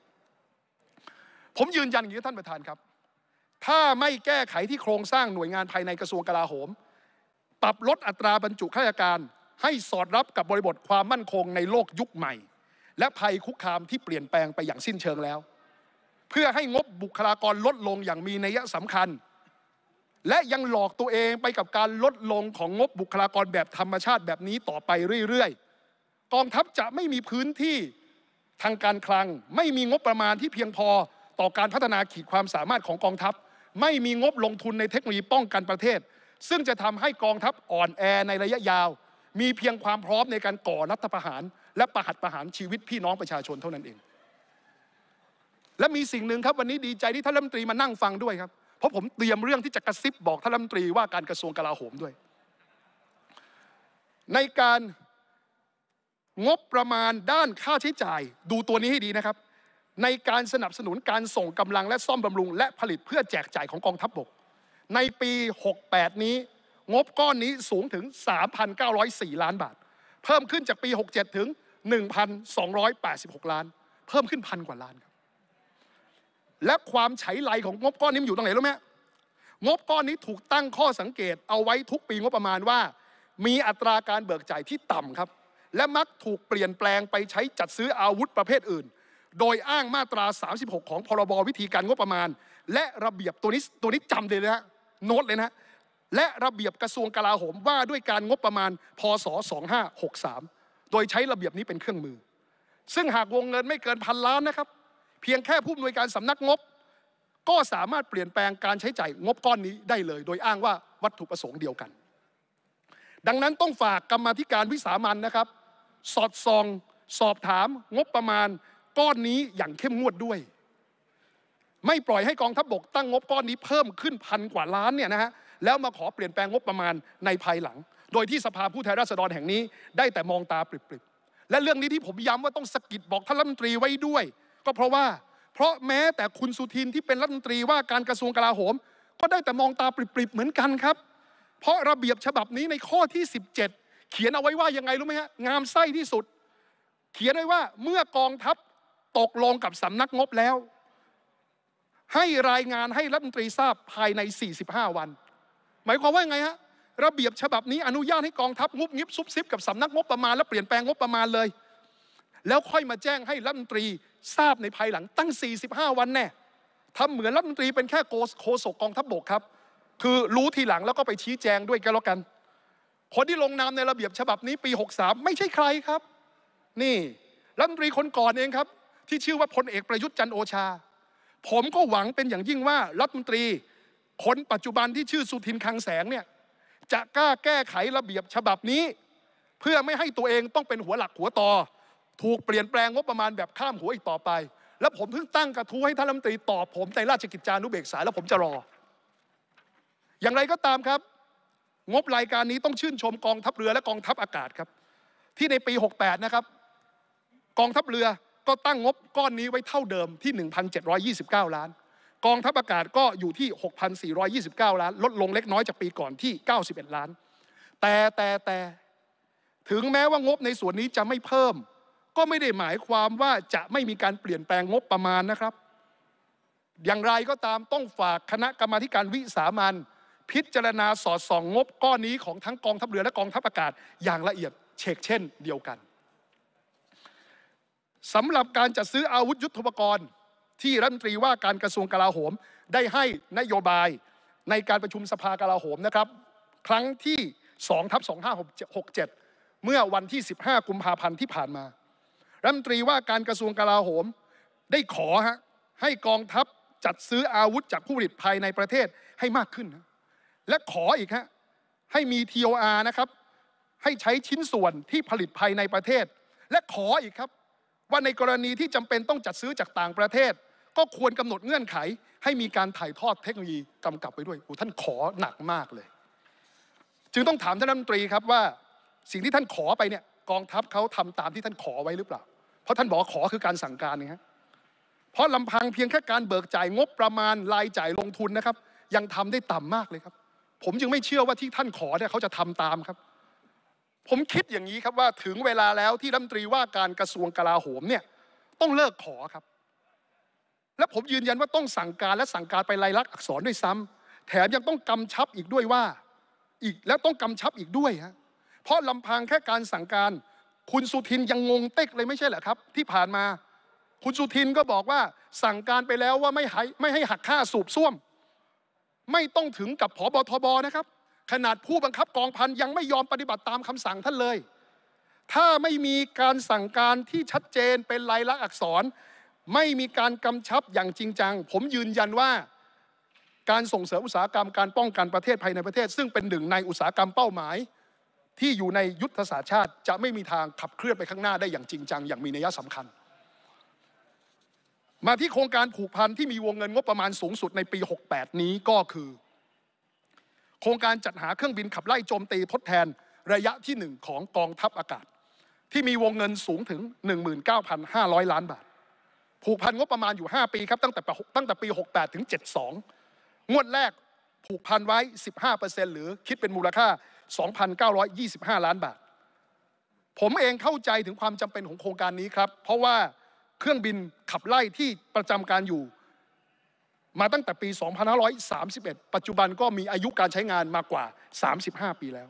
ผมยืนยันอย่างนี้ท่านประธานครับ ถ้าไม่แก้ไขที่โครงสร้างหน่วยงานภายในกระทรวงกลาโหม ปรับลดอัตราบรรจุข้าราชการ ให้สอดรับกับบริบทความมั่นคงในโลกยุคใหม่ และภัยคุกคามที่เปลี่ยนแปลงไปอย่างสิ้นเชิงแล้ว เพื่อให้งบบุคลากรลดลงอย่างมีนัยสำคัญ และยังหลอกตัวเองไปกับการลดลงของงบบุคลากรแบบธรรมชาติแบบนี้ต่อไปเรื่อยๆ กองทัพจะไม่มีพื้นที่ทางการคลัง ไม่มีงบประมาณที่เพียงพอต่อการพัฒนาขีดความสามารถของกองทัพ ไม่มีงบลงทุนในเทคโนโลยีป้องกันประเทศ ซึ่งจะทำให้กองทัพอ่อนแอในระยะยาว มีเพียงความพร้อมในการก่อรัฐประหาร และประหัตประหารชีวิตพี่น้องประชาชนเท่านั้นเอง และมีสิ่งหนึ่งครับวันนี้ดีใจที่ท่านรัฐมนตรีมานั่งฟังด้วยครับ เพราะผมเตรียมเรื่องที่จะกระซิบบอกท่านรัฐมนตรีว่าการกระทรวงกลาโหมด้วย ในการงบประมาณด้านค่าใช้จ่ายดูตัวนี้ให้ดีนะครับในการสนับสนุนการส่งกำลังและซ่อมบำรุงและผลิตเพื่อแจกจ่ายของกองทัพบบก ในปี 68 นี้ งบก้อนนี้สูงถึง 3,904 ล้านบาท เพิ่มขึ้นจากปี 67 ถึง 1,286 ล้าน เพิ่มขึ้นพันกว่าล้านครับและความช้ไลของงบก้อนนี้อยู่ตรงไหนรู้ไหมงบก้อนนี้ถูกตั้งข้อสังเกต เอาไว้ทุกปีงบประมาณว่า มีอัตราการเบิกจ่ายที่ต่ำครับและมักถูกเปลี่ยนแปลงไปใช้จัดซื้ออาวุธประเภทอื่นโดยอ้างมาตรา 36 ของพรบวิธีการงบประมาณ และระเบียบตัวนี้ตัวนี้จำเลยนะโน้ตเลยนะและระเบียบกระทรวงกลาโหมว่าด้วยการงบประมาณพศ2563 โดยใช้ระเบียบนี้เป็นเครื่องมือ ซึ่งหากวงเงินไม่เกินพันล้านนะครับ เพียงแค่ผู้อำนวยการสำนักงบ ก็สามารถเปลี่ยนแปลงการใช้จ่ายงบก้อนนี้ได้เลย โดยอ้างว่าวัตถุประสงค์เดียวกัน ดังนั้นต้องฝากกรรมธิการวิสามันนะครับ สอดส่องสอบถาม งบประมาณก้อนนี้อย่างเข้มงวดด้วย ไม่ปล่อยให้กองทัพบบกตั้งงบก้อนนี้เพิ่มขึ้นพันกว่าล้านเนี่ยนะฮะแล้วมาขอเปลี่ยนแปลงงบประมาณในภายหลัง โดยที่สภาผู้แทนราษฎรแห่งนี้ ได้แต่มองตาปริบๆ และเรื่องนี้ที่ผมย้ำว่าต้องสกิดบอกท่านรัฐมนตรีไว้ด้วย ก็เพราะว่า เพราะแม้แต่คุณสุทินที่เป็นรัฐมนตรีว่าการกระทรวงกลาโหม ก็ได้แต่มองตาปริบๆเหมือนกันครับ เพราะระเบียบฉบับนี้ในข้อที่ 17 เขียนเอาไว้ว่ายังไงรู้ไหมฮะงามไส้ที่สุด เขียนไว้ว่าเมื่อกองทัพตกลงกับสำนักงบแล้ว ให้รายงานให้รัฐมนตรีทราบภายใน 45 วัน หมายความว่าไงฮะระเบียบฉบับนี้อนุญาตให้กองทัพงุบงิบซุบซิบกับสำนักงบประมาณและเปลี่ยนแปลงงบประมาณเลย แล้วค่อยมาแจ้งให้รัฐมนตรีทราบในภายหลัง ตั้ง 45 วันแน่ทำเหมือนรัฐมนตรีเป็นแค่โคศกกองทัพบบกครับ คือรู้ทีหลังแล้วก็ไปชี้แจงด้วยกันแล้วกันคนที่ลงนามในระเบียบฉบับนี้ปี 63 ไม่ใช่ใครครับ นี่รัฐมนตรีคนก่อนเองครับที่ชื่อว่าพลเอกประยุทธ์จันโอชา ผมก็หวังเป็นอย่างยิ่งว่ารัฐมนตรี คนปัจจุบันที่ชื่อสุทินคังแสงเนี่ยจะกล้าแก้ไขระเบียบฉบับนี้ เพื่อไม่ให้ตัวเองต้องเป็นหัวหลักหัวต่อถูกเปลี่ยนแปลงงบประมาณแบบข้ามหัวอีกต่อไป แล้วผมเพิ่งตั้งกระทู้ให้ท่านรัฐมนตรีตอบผมในราชกิจจานุเบกษาแล้วผมจะรอ อย่างไรก็ตามครับ งบรายการนี้ต้องชื่นชมกองทัพเรือและกองทัพอากาศครับ ที่ในปี 68 นะครับกองทัพเรือก็ตั้งงบก้อนนี้ไว้เท่าเดิมที่ 1,729 ล้าน กองทัพอากาศก็อยู่ที่ 6,429 ล้าน ลดลงเล็กน้อยจากปีก่อนที่ 91 ล้าน แต่แต่แต่ถึงแม้ว่างบในส่วนนี้จะไม่เพิ่ม ก็ไม่ได้หมายความว่าจะไม่มีการเปลี่ยนแปลงงบประมาณนะครับ อย่างไรก็ตามต้องฝากคณะกรรมาการวิสามันพิจารณาสอดส่อง งบก้อนนี้ของทั้งกองทัพเรือและกองทัพอากาศอย่างละเอียดเช็คเช่น เดียวกันสำหรับการจัดซื้ออาวุธยุทโธปกรณ์ ที่รัฐมนตรีว่าการกระทรวงกลาโหม ได้ให้นโยบายในการประชุมสภากลาโหมนะครับครั้งที่2ทับ2567เมื่อวันที่ 15 กุมภาพันธ์ที่ผ่านมา รัฐมนตรีว่าการกระทรวงกลาโหม ได้ขอฮะให้กองทัพจัดซื้ออาวุธจากผู้ผลิตภายในประเทศให้มากขึ้นและขออีกฮะให้มี TOR นะครับ ให้ใช้ชิ้นส่วนที่ผลิตภายในประเทศ และขออีกครับว่าในกรณีที่จำเป็นต้องจัดซื้อจากต่างประเทศ ก็ควรกำหนดเงื่อนไข ให้มีการถ่ายทอดเทคโนโลยีกำกับไปด้วยท่านขอหนักมากเลย จึงต้องถามท่านรัฐมนตรีครับว่า สิ่งที่ท่านขอไปเนี่ยกองทัพเขาทำตามที่ท่านขอไว้หรือเปล่า เพราะท่านบอกขอคือการสั่งการนี่ฮะเพราะลำพังเพียงแค่การเบิกจ่ายงบประมาณรายจ่ายลงทุนนะครับ ยังทำได้ต่ำมากเลยครับ ผมจึงไม่เชื่อว่าที่ท่านขอเนี่ยเขาจะทำตามครับผมคิดอย่างนี้ครับว่าถึงเวลาแล้วที่รัฐมนตรีว่าการกระทรวงกลาโหมเนี่ยต้องเลิกขอครับ และผมยืนยันว่าต้องสั่งการและสั่งการไปลายลักษณ์อักษรด้วยซ้ำ แถมยังต้องกำชับอีกด้วยว่า อีกแล้วต้องกำชับอีกด้วยฮะเพราะลำพังแค่การสั่งการ คุณสุทินยังงงเต็กเลยไม่ใช่เหรอครับ ที่ผ่านมา คุณสุทินก็บอกว่าสั่งการไปแล้วว่าไม่ให้ไม่ให้หักค่าสูบซ่วมไม่ต้องถึงกับผบทบนะครับขนาดผู้บังคับกองพันยังไม่ยอมปฏิบัติตามคำสั่งท่านเลย ถ้าไม่มีการสั่งการที่ชัดเจนเป็นลายลักษณ์อักษร ไม่มีการกำชับอย่างจริงจัง ผมยืนยันว่าการส่งเสริมอุตสาหกรรมการป้องกันประเทศภายในประเทศ ซึ่งเป็นหนึ่งในอุตสาหกรรมเป้าหมาย ที่อยู่ในยุทธศาสตร์ชาติ จะไม่มีทางขับเคลื่อนไปข้างหน้าได้อย่างจริงจังอย่างมีนัยสำคัญ มาที่โครงการผูกพันที่มีวงเงินงบประมาณสูงสุดในปี 68 นี้ก็คือโครงการจัดหาเครื่องบินขับไล่โจมตีทดแทนระยะที่ 1 ของกองทัพอากาศ ที่มีวงเงินสูงถึง 19,500 ล้านบาท ผูกพันงบประมาณอยู่ 5 ปีครับ ตั้งแต่ตั้งแต่ปี 68 ถึง 72 งวดแรกผูกพันไว้ 15%หรือคิดเป็นมูลค่า 2,925 ล้านบาท ผมเองเข้าใจถึงความจำเป็นของโครงการนี้ครับ เพราะว่าเครื่องบินขับไล่ที่ประจำการอยู่มาตั้งแต่ปี 2531 ปัจจุบันก็มีอายุการใช้งานมากว่า 35 ปีแล้ว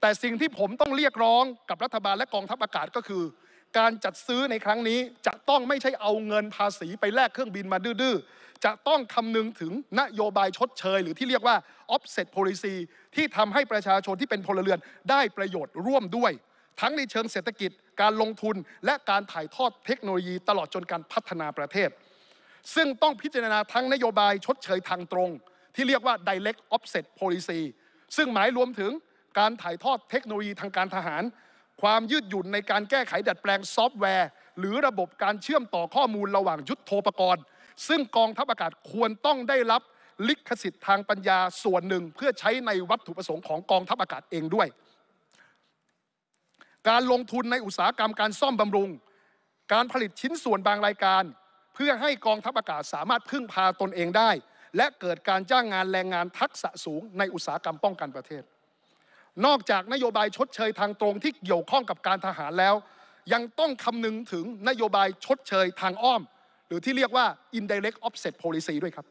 แต่สิ่งที่ผมต้องเรียกร้องกับรัฐบาลและกองทัพอากาศก็คือ การจัดซื้อในครั้งนี้จะต้องไม่ใช่เอาเงินภาษีไปแลกเครื่องบินมาดื้อๆ จะต้องคำนึงถึงนโยบายชดเชย หรือที่เรียกว่า offset policy ที่ทำให้ประชาชนที่เป็นพลเรือน ได้ประโยชน์ร่วมด้วย ทั้งในเชิงเศรษฐกิจการลงทุน และการถ่ายทอดเทคโนโลยีตลอดจนการพัฒนาประเทศซึ่งต้องพิจารณาทั้งนโยบายชดเชยทางตรง ที่เรียกว่า direct offset policy ซึ่งหมายรวมถึงการถ่ายทอดเทคโนโลยีทางการทหาร ความยืดหยุ่นในการแก้ไขดัดแปลงซอฟต์แวร์ หรือระบบการเชื่อมต่อข้อมูลระหว่างยุทธโทปกรณ์ซึ่งกองทัพอากาศควรต้องได้รับลิขสิทธิ์ทางปัญญาส่วนหนึ่ง เพื่อใช้ในวัตถุประสงค์ของกองทัพอากาศเองด้วย การลงทุนในอุตสาหกรรมการซ่อมบำรุง การผลิตชิ้นส่วนบางรายการพื่อให้กองทัพอากาศสามารถพึ่งพาตนเองได้ และเกิดการจ้างงานแรงงานทักษะสูงในอุตสาหกรรมป้องกันประเทศ นอกจากนโยบายชดเชยทางตรงที่เกี่ยวข้องกับการทหารแล้ว ยังต้องคำนึงถึงนโยบายชดเชยทางอ้อม หรือที่เรียกว่า indirect offset policy ด้วยครับ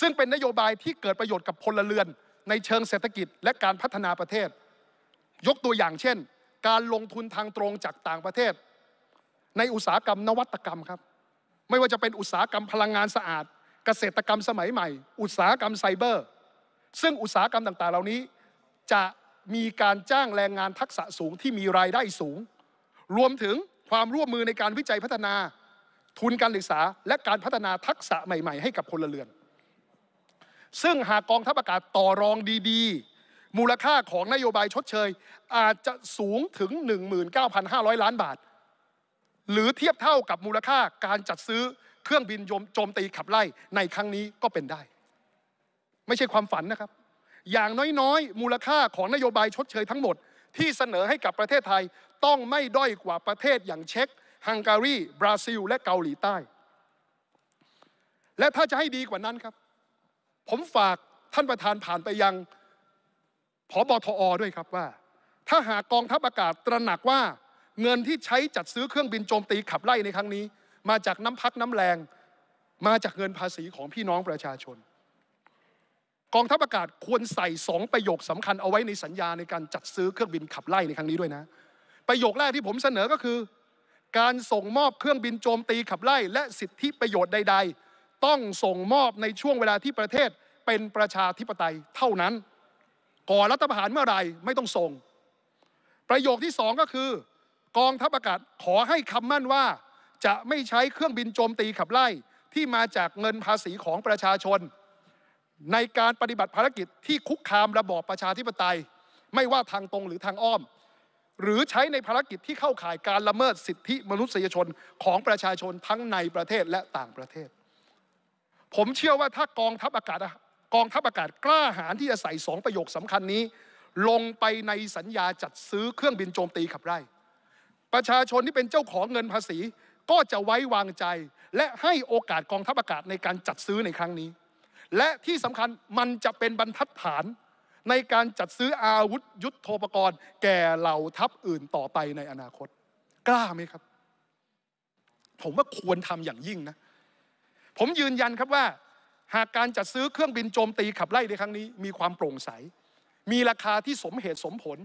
ซึ่งเป็นนโยบายที่เกิดประโยชน์กับพลเรือนในเชิงเศรษฐกิจและการพัฒนาประเทศ ยกตัวอย่างเช่น การลงทุนทางตรงจากต่างประเทศ ในอุตสาหกรรมนวัตกรรมครับไม่ว่าจะเป็นอุตสาหกรรมพลังงานสะอาด เกษตรกรรมสมัยใหม่ อุตสาหกรรมไซเบอร์ ซึ่งอุตสาหกรรมต่างๆ เหล่านี้ จะมีการจ้างแรงงานทักษะสูงที่มีรายได้สูง รวมถึงความร่วมมือในการวิจัยพัฒนา ทุนการศึกษาและการพัฒนาทักษะใหม่ๆ ให้กับพลเรือน ซึ่งหากกองทัพอากาศต่อรองดี ๆ มูลค่าของนโยบายชดเชย อาจจะสูงถึง 19,500 ล้านบาทหรือเทียบเท่ากับมูลค่าการจัดซื้อเครื่องบินโจมตีขับไล่ในครั้งนี้ก็เป็นได้ ไม่ใช่ความฝันนะครับ อย่างน้อย ๆมูลค่าของนโยบายชดเชยทั้งหมด ที่เสนอให้กับประเทศไทยต้องไม่ด้อยกว่าประเทศอย่างเช็กฮังการีบราซิล และเกาหลีใต้ และถ้าจะให้ดีกว่านั้นครับ ผมฝากท่านประธานผ่านไปยังพอบอทอด้วยครับว่า ถ้าหากกองทัพอากาศตระหนักว่าเงินที่ใช้จัดซื้อเครื่องบินโจมตีขับไล่ในครั้งนี้ มาจากน้ำพักน้ำแรงมาจากเงินภาษีของพี่น้องประชาชน กองทัพอากาศควรใส่สองประโยคสำคัญเอาไว้ในสัญญาในการจัดซื้อเครื่องบินขับไล่ในครั้งนี้ด้วยนะ ประโยคแรกที่ผมเสนอก็คือ การส่งมอบเครื่องบินโจมตีขับไล่ และสิทธิประโยชน์ใดๆต้องส่งมอบในช่วงเวลาที่ประเทศเป็นประชาธิปไตย เท่านั้นก่อรัฐประหารเมื่อไรไม่ต้องส่ง ประโยคที่สองก็คือกองทัพอากาศขอให้คำมั่นว่าจะไม่ใช้เครื่องบินโจมตีขับไล่ที่มาจากเงินภาษีของประชาชน ในการปฏิบัติภารกิจที่คุกคามระบอบประชาธิปไตยไม่ว่าทางตรงหรือทางอ้อม หรือใช้ในภารกิจที่เข้าข่ายการละเมิดสิทธิมนุษยชนของประชาชนทั้งในประเทศและต่างประเทศ ผมเชื่อว่าถ้ากองทัพอากาศกองทัพอากาศกล้าหาญที่จะใส่สองประโยคสำคัญนี้ ลงไปในสัญญาจัดซื้อเครื่องบินโจมตีขับไล่ประชาชนที่เป็นเจ้าของเงินภาษีก็จะไว้วางใจและให้โอกาสกองทัพอากาศในการจัดซื้อในครั้งนี้ และที่สำคัญมันจะเป็นบรรทัดฐานในการจัดซื้ออาวุธยุทโธปกรณ์ แก่เหล่าทัพอื่นต่อไปในอนาคต กล้าไหมครับ ผมว่าควรทำอย่างยิ่งนะ ผมยืนยันครับว่า หากการจัดซื้อเครื่องบินโจมตีขับไล่ในครั้งนี้ มีความโปร่งใสมีราคาที่สมเหตุสมผล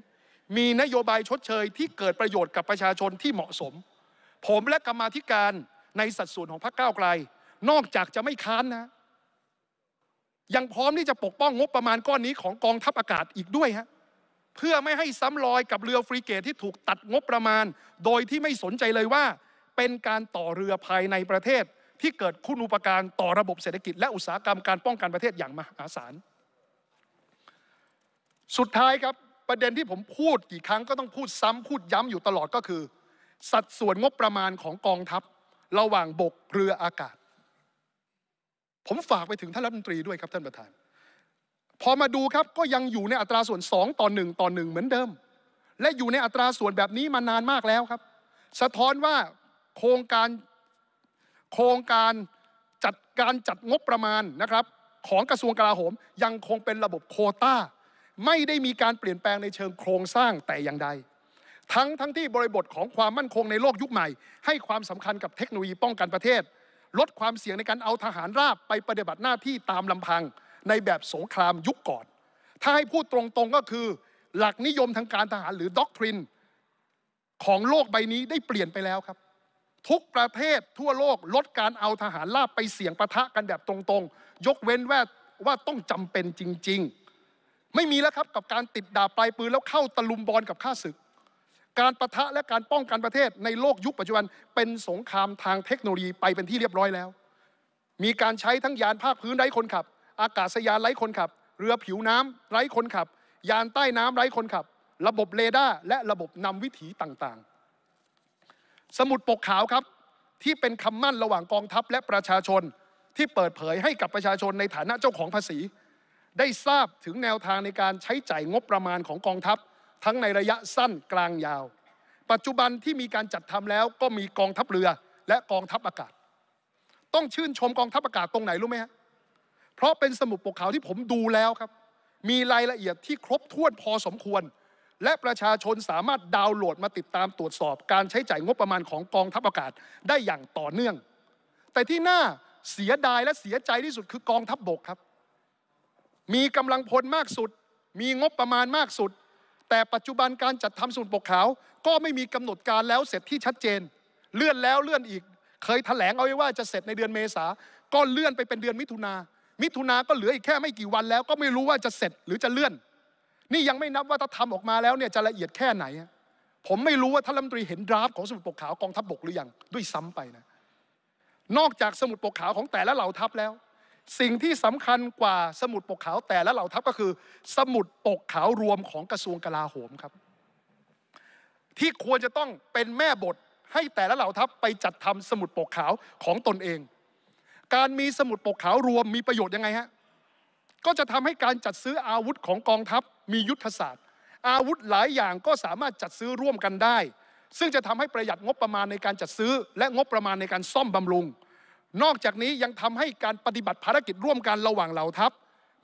มีนโยบายชดเชยที่เกิดประโยชน์กับประชาชนที่เหมาะสม ผมและกรรมาธิการในสัดส่วนของพรรคก้าวไกล นอกจากจะไม่ค้านนะยังพร้อมที่จะปกป้องงบประมาณก้อนนี้ของกองทัพอากาศอีกด้วยฮะเพื่อไม่ให้ซ้ำรอยกับเรือฟริเกตที่ถูกตัดงบประมาณ โดยที่ไม่สนใจเลยว่าเป็นการต่อเรือภายในประเทศ ที่เกิดคุณูปการต่อระบบเศรษฐกิจและอุตสาหกรรมการป้องกันประเทศอย่างมหาศาลสุดท้ายครับประเด็นที่ผมพูดกี่ครั้งก็ต้องพูดซ้ำ พูดย้ำอยู่ตลอดก็คือ สัดส่วนงบประมาณของกองทัพระหว่างบกเรืออากาศ ผมฝากไปถึงท่านรัฐมนตรีด้วยครับท่านประธานพอมาดูครับก็ยังอยู่ในอัตราส่วน 2ต่อ1ต่อ1เหมือนเดิม และอยู่ในอัตราส่วนแบบนี้มานานมากแล้วครับ สะท้อนว่าโครงการโครงการจัดการจัดงบประมาณนะครับ ของกระทรวงกลาโหม ยังคงเป็นระบบโคตา้าไม่ได้มีการเปลี่ยนแปลงในเชิงโครงสร้างแต่อย่างใดทั้งทั้งที่บริบทของความมั่นคงในโลกยุคใหม่ ให้ความสำคัญกับเทคโนโลยีป้องกันประเทศ ลดความเสี่ยงในการเอาทหารราบไปปฏิบัติหน้าที่ตามลำพังในแบบสงครามยุคก่อนถ้าให้พูดตรงๆก็คือหลักนิยมทางการทหารหรือด็อกทรินของโลกใบนี้ได้เปลี่ยนไปแล้วครับ ทุกประเทศทั่วโลก ลดการเอาทหารราบไปเสี่ยงประทะกันแบบตรงๆ ยกเว้นว่าว่าต้องจำเป็นจริง ๆไม่มีแล้วครับกับการติดดาบปลายปืนแล้วเข้าตะลุมบอลกับข้าศึก การประทะและการป้องกันประเทศ ในโลกยุคปัจจุบัน เป็นสงครามทางเทคโนโลยีไปเป็นที่เรียบร้อยแล้ว มีการใช้ทั้งยานภาคพื้นไร้คนขับ อากาศยานไร้คนขับเรือผิวน้ำไร้คนขับ ยานใต้น้ำไร้คนขับ ระบบเรดาร์และระบบนำวิถีต่างๆ สมุดปกขาวครับที่เป็นคำมั่นระหว่างกองทัพและประชาชนที่เปิดเผยให้กับประชาชนในฐานะเจ้าของภาษีได้ทราบถึงแนวทางในการใช้จ่ายงบประมาณของกองทัพ ทั้งในระยะสั้นกลางยาว ปัจจุบันที่มีการจัดทำแล้วก็มีกองทัพเรือและกองทัพอากาศ ต้องชื่นชมกองทัพอากาศตรงไหนรู้ไหมฮะเพราะเป็นสมุดปกขาวที่ผมดูแล้วครับ มีรายละเอียดที่ครบถ้วนพอสมควร และประชาชนสามารถดาวน์โหลดมาติดตามตรวจสอบ การใช้จ่ายงบประมาณของกองทัพอากาศได้อย่างต่อเนื่อง แต่ที่น่าเสียดายและเสียใจที่สุดคือกองทัพบบกครับมีกำลังพลมากสุด มีงบประมาณมากสุด แต่ปัจจุบันการจัดทำสูตรปกขาว ก็ไม่มีกำหนดการแล้วเสร็จที่ชัดเจน เลื่อนแล้วเลื่อนอีก เคยแถลงเอาไว้ว่าจะเสร็จในเดือนเมษาก็เลื่อนไปเป็นเดือนมิถุนา มิถุนาก็เหลืออีกแค่ไม่กี่วันแล้วก็ไม่รู้ว่าจะเสร็จหรือจะเลื่อน นี่ยังไม่นับว่าถ้าทำออกมาแล้วเนี่ยจะละเอียดแค่ไหน ผมไม่รู้ว่าท่านรัฐมนตรีเห็นดราฟของสมุดปกขาวกองทัพบบกหรือยัง ด้วยซ้ำไปนะ นอกจากสมุดปกขาวของแต่ละเหล่าทัพแล้วสิ่งที่สำคัญกว่าสมุดปกขาวแต่และเหล่าทัพก็คือ สมุดปกขาวรวมของกระทรวงกลาโหมครับ ที่ควรจะต้องเป็นแม่บทให้แต่ละเหล่าทัพไปจัดทำสมุดปกขาวของตนเอง การมีสมุดปกขาวรวมมีประโยชน์ยังไงฮะก็จะทำให้การจัดซื้ออาวุธของกองทัพ มียุทธศาสตร์ อาวุธหลายอย่างก็สามารถจัดซื้อร่วมกันได้ ซึ่งจะทำให้ประหยัดงบประมาณในการจัดซื้อและงบประมาณในการซ่อมบำรุงนอกจากนี้ยังทำให้การปฏิบัติภารกิจร่วมกันระหว่างเหล่าทัพ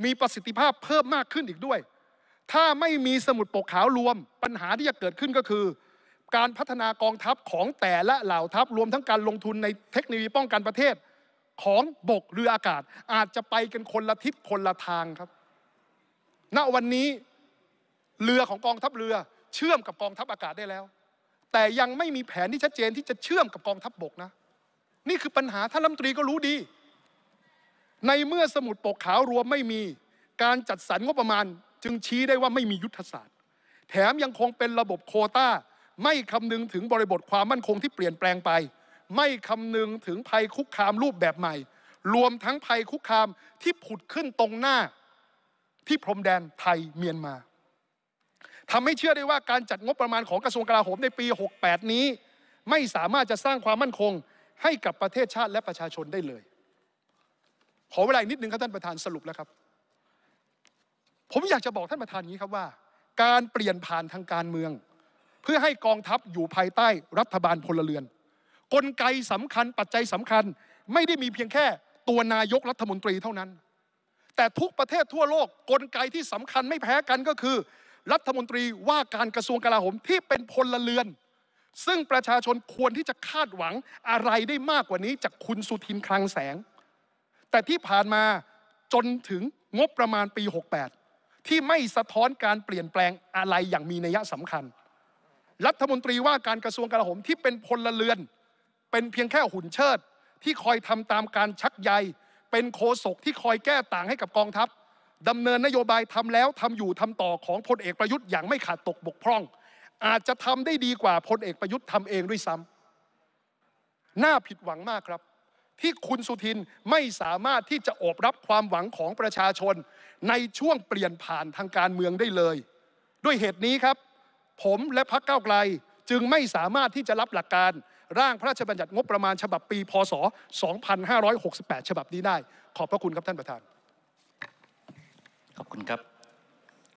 มีประสิทธิภาพเพิ่มมากขึ้นอีกด้วย ถ้าไม่มีสมุดปกขาวรวมปัญหาที่จะเกิดขึ้นก็คือ การพัฒนากองทัพของแต่ละเหล่าทัพรวมทั้งการลงทุนในเทคโนโลยีป้องกันประเทศ ของบกเรืออากาศ อาจจะไปกันคนละทิศคนละทางครับ ณ วันนี้เรือของกองทัพเรือ เชื่อมกับกองทัพอากาศได้แล้ว แต่ยังไม่มีแผนที่ชัดเจนที่จะเชื่อมกับกองทัพบกนะนี่คือปัญหาท่านรัฐมนตรีก็รู้ดี ในเมื่อสมุดปกขาวรวมไม่มีการจัดสรรงบประมาณ จึงชี้ได้ว่าไม่มียุทธศาสตร์ แถมยังคงเป็นระบบโคตาไม่คำนึงถึงบริบทความมั่นคงที่เปลี่ยนแปลงไป ไม่คำนึงถึงภัยคุกคามรูปแบบใหม่ รวมทั้งภัยคุกคามที่ผุดขึ้นตรงหน้า ที่พรมแดนไทยเมียนมาทำให้เชื่อได้ว่าการจัดงบประมาณของกระทรวงกลาโหมในปี68 นี้ ไม่สามารถจะสร้างความมั่นคงให้กับประเทศชาติและประชาชนได้เลย ขอเวลาอีกนิดนึง ครับ ท่านประธานสรุปแล้วครับ ผมอยากจะบอกท่านประธานนี้ครับว่า การเปลี่ยนผ่านทางการเมือง เพื่อให้กองทัพอยู่ภายใต้รัฐบาลพลเรือน กลไกสำคัญปัจจัยสำคัญ ไม่ได้มีเพียงแค่ตัวนายกรัฐมนตรีเท่านั้น แต่ทุกประเทศทั่วโลก กลไกที่สำคัญไม่แพ้กันก็คือ รัฐมนตรีว่าการกระทรวงกลาโหมที่เป็นพลเรือนซึ่งประชาชนควรที่จะคาดหวังอะไรได้มากกว่านี้จากคุณสุทินคลังแสง แต่ที่ผ่านมาจนถึงงบประมาณปี 68 ที่ไม่สะท้อนการเปลี่ยนแปลงอะไรอย่างมีนัยสำคัญ รัฐมนตรีว่าการกระทรวงกลาโหมที่เป็นพลเรือน เป็นเพียงแค่หุ่นเชิด ที่คอยทำตามการชักใย เป็นโคศกที่คอยแก้ต่างให้กับกองทัพดำเนินนโยบายทำแล้วทำอยู่ทำต่อของพลเอกประยุทธ์อย่างไม่ขาดตกบกพร่องอาจจะทำได้ดีกว่าพลเอกประยุทธ์ทำเองด้วยซ้ำน่าผิดหวังมากครับ ที่คุณสุทินไม่สามารถที่จะโอบรับความหวังของประชาชน ในช่วงเปลี่ยนผ่านทางการเมืองได้เลย ด้วยเหตุนี้ครับ ผมและพรรคก้าวไกลจึงไม่สามารถที่จะรับหลักการ ร่างพระราชบัญญัติงบประมาณ ฉบับปี พศ 2568 ฉบับนี้ได้ ขอบพระคุณครับท่านประธาน ขอบคุณครับ